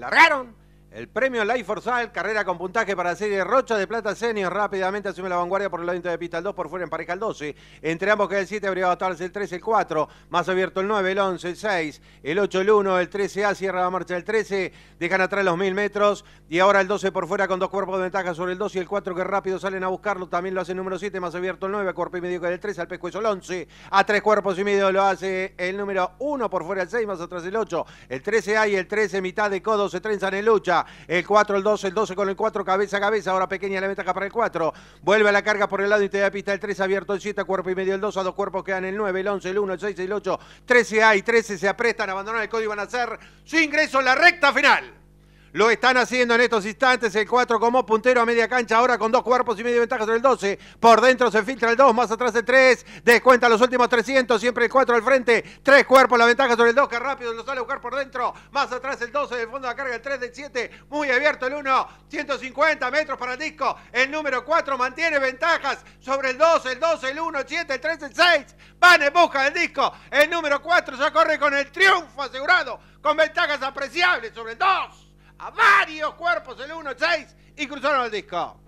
largaron el premio Life for Sal, carrera con puntaje para la serie Rocha de Plata Senior. Rápidamente asume la vanguardia por el lado de pista el 2, por fuera en pareja el 12. Entre ambos queda el 7, abrigado bastado el 3, el 4. Más abierto el 9, el 11, el 6, el 8, el 1, el 13A, cierra la marcha el 13. Dejan atrás los 1000 metros. Y ahora el 12 por fuera con dos cuerpos de ventaja sobre el 2 y el 4 que rápido salen a buscarlo. También lo hace el número 7, más abierto el 9, cuerpo y medio que el 3, al pescuezo el 11. A tres cuerpos y medio lo hace el número 1 por fuera el 6, más atrás el 8. El 13A y el 13, mitad de codo, se trenzan en lucha. El 4, el 12, el 12 con el 4, cabeza a cabeza. Ahora pequeña la acá para el 4. Vuelve a la carga por el lado te da pista. El 3 abierto, el 7, cuerpo y medio, el 2. A dos cuerpos quedan el 9, el 11, el 1, el 6, el 8. 13 A y 13 se aprestan, abandonan el código, van a hacer su ingreso en la recta final. Lo están haciendo en estos instantes. El 4 como puntero a media cancha. Ahora con dos cuerpos y media ventaja sobre el 12. Por dentro se filtra el 2. Más atrás el 3. Descuenta los últimos 300. Siempre el 4 al frente. Tres cuerpos. La ventaja sobre el 2. Que rápido lo sale a buscar por dentro. Más atrás el 12. Del fondo de la carga el 3 del 7. Muy abierto el 1. 150 metros para el disco. El número 4 mantiene ventajas sobre el 12. El 12, el 1, el 7, el 3, el 6. Van en busca del disco. El número 4 ya corre con el triunfo asegurado. Con ventajas apreciables sobre el 2 varios cuerpos el 1-6 y cruzaron el disco.